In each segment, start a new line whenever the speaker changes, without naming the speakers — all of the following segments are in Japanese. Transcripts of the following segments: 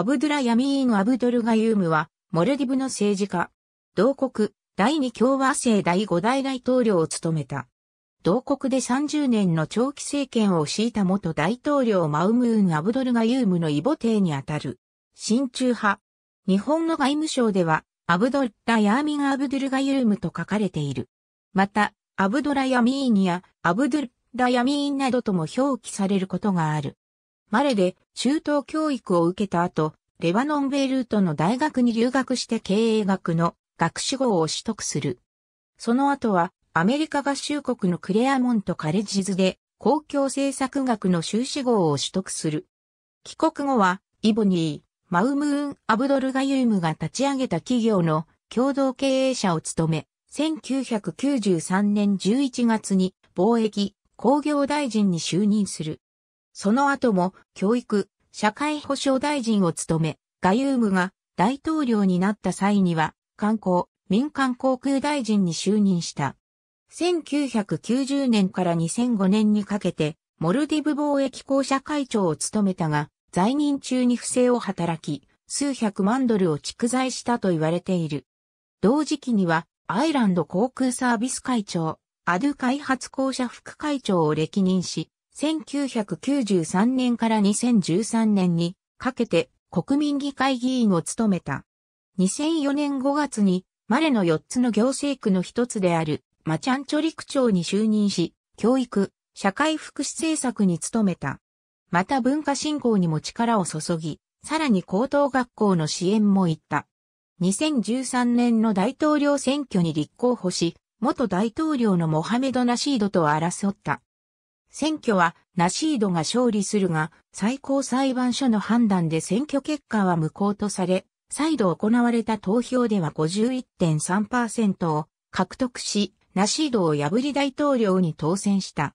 アブドゥラ・ヤミーン・アブドルガユームは、モルディブの政治家。同国、第二共和制第五代大統領を務めた。同国で30年の長期政権を敷いた元大統領マウムーン・アブドルガユームの異母帝にあたる。親中派。日本の外務省では、アブドッラ・ヤーミン・アブドゥルガユームと書かれている。また、アブドラ・ヤミーンやアブドゥル・ラ・ヤミーンなどとも表記されることがある。マレで中等教育を受けた後、レバノンベイルートの大学に留学して経営学の学士号を取得する。その後はアメリカ合衆国のクレアモントカレッジズで公共政策学の修士号を取得する。帰国後はイボニー、マウムーン・アブドルガユームが立ち上げた企業の共同経営者を務め、1993年11月に貿易、工業大臣に就任する。その後も教育、社会保障大臣を務め、ガユームが大統領になった際には、観光、民間航空大臣に就任した。1990年から2005年にかけて、モルディブ貿易公社会長を務めたが、在任中に不正を働き、数百万ドルを蓄財したと言われている。同時期には、アイランド航空サービス会長、アドゥ開発公社副会長を歴任し、1993年から2013年にかけて国民議会議員を務めた。2004年5月にマレの4つの行政区の一つであるマチャンチョリ区長に就任し、教育、社会福祉政策に努めた。また文化振興にも力を注ぎ、さらに高等学校の支援も行った。2013年の大統領選挙に立候補し、元大統領のモハメド・ナシードと争った。選挙はナシードが勝利するが、最高裁判所の判断で選挙結果は無効とされ、再度行われた投票では51.3%を獲得し、ナシードを破り大統領に当選した。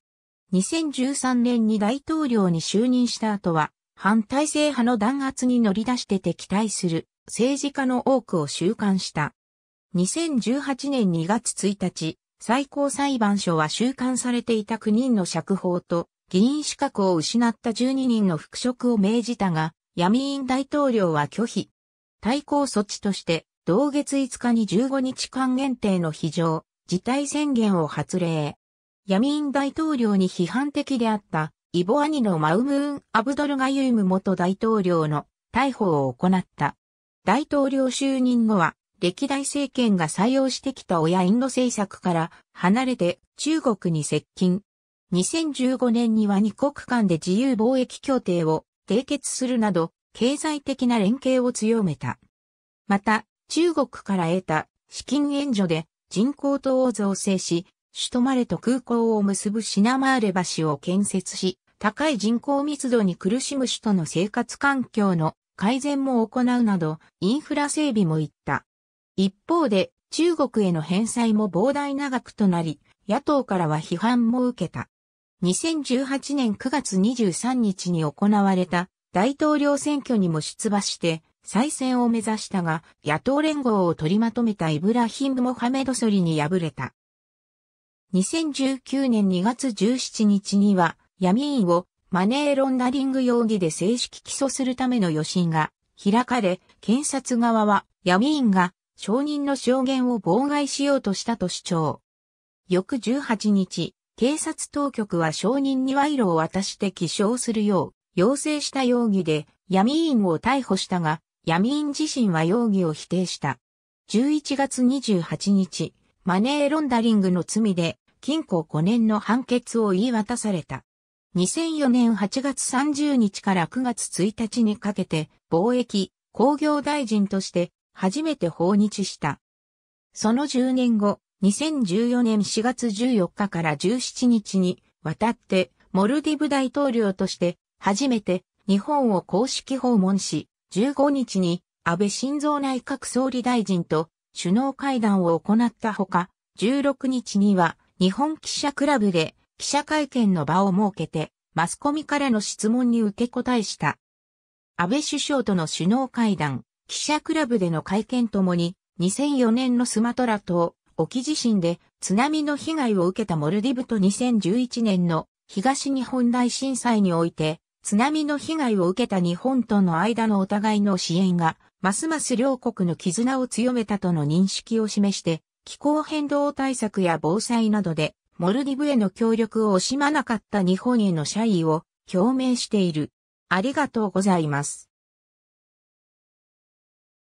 2013年に大統領に就任した後は、反体制派の弾圧に乗り出して敵対する政治家の多くを収監した。2018年2月1日、最高裁判所は収監されていた9人の釈放と議員資格を失った12人の復職を命じたが、闇院大統領は拒否。対抗措置として、同月5日に15日間限定の非常、事態宣言を発令。闇院大統領に批判的であったイボアニのマウムーン・アブドルガユーム元大統領の逮捕を行った。大統領就任後は歴代政権が採用してきた親インド政策から離れて中国に接近。2015年には2国間で自由貿易協定を締結するなど、経済的な連携を強めた。また、中国から得た資金援助で人工島を造成し、首都マレと空港を結ぶシナマーレ橋を建設し、高い人口密度に苦しむ首都の生活環境の改善も行うなど、インフラ整備もいった。一方で、中国への返済も膨大な額となり、野党からは批判も受けた。2018年9月23日に行われた大統領選挙にも出馬して再選を目指したが、野党連合を取りまとめたイブラヒム・モハメド・ソリに敗れた。2019年2月17日には、闇院をマネーロンダリング容疑で正式起訴するための予震が開かれ、検察側は闇院が証人の証言を妨害しようとしたと主張。翌18日、警察当局は証人に賄賂を渡して起床するよう、要請した容疑で闇員を逮捕したが、闇員自身は容疑を否定した。11月28日、マネーロンダリングの罪で禁錮5年の判決を言い渡された。2004年8月30日から9月1日にかけて、貿易、工業大臣として初めて訪日した。その10年後、2014年4月14日から17日に渡って、モルディブ大統領として初めて日本を公式訪問し、15日に安倍晋三内閣総理大臣と首脳会談を行ったほか、16日には日本記者クラブで記者会見の場を設けて、マスコミからの質問に受け答えした。安倍首相との首脳会談、記者クラブでの会見ともに、2004年のスマトラ島、沖地震で津波の被害を受けたモルディブと2011年の東日本大震災において、津波の被害を受けた日本との間のお互いの支援が、ますます両国の絆を強めたとの認識を示して、気候変動対策や防災などで、モルディブへの協力を惜しまなかった日本への謝意を表明している。ありがとうございます。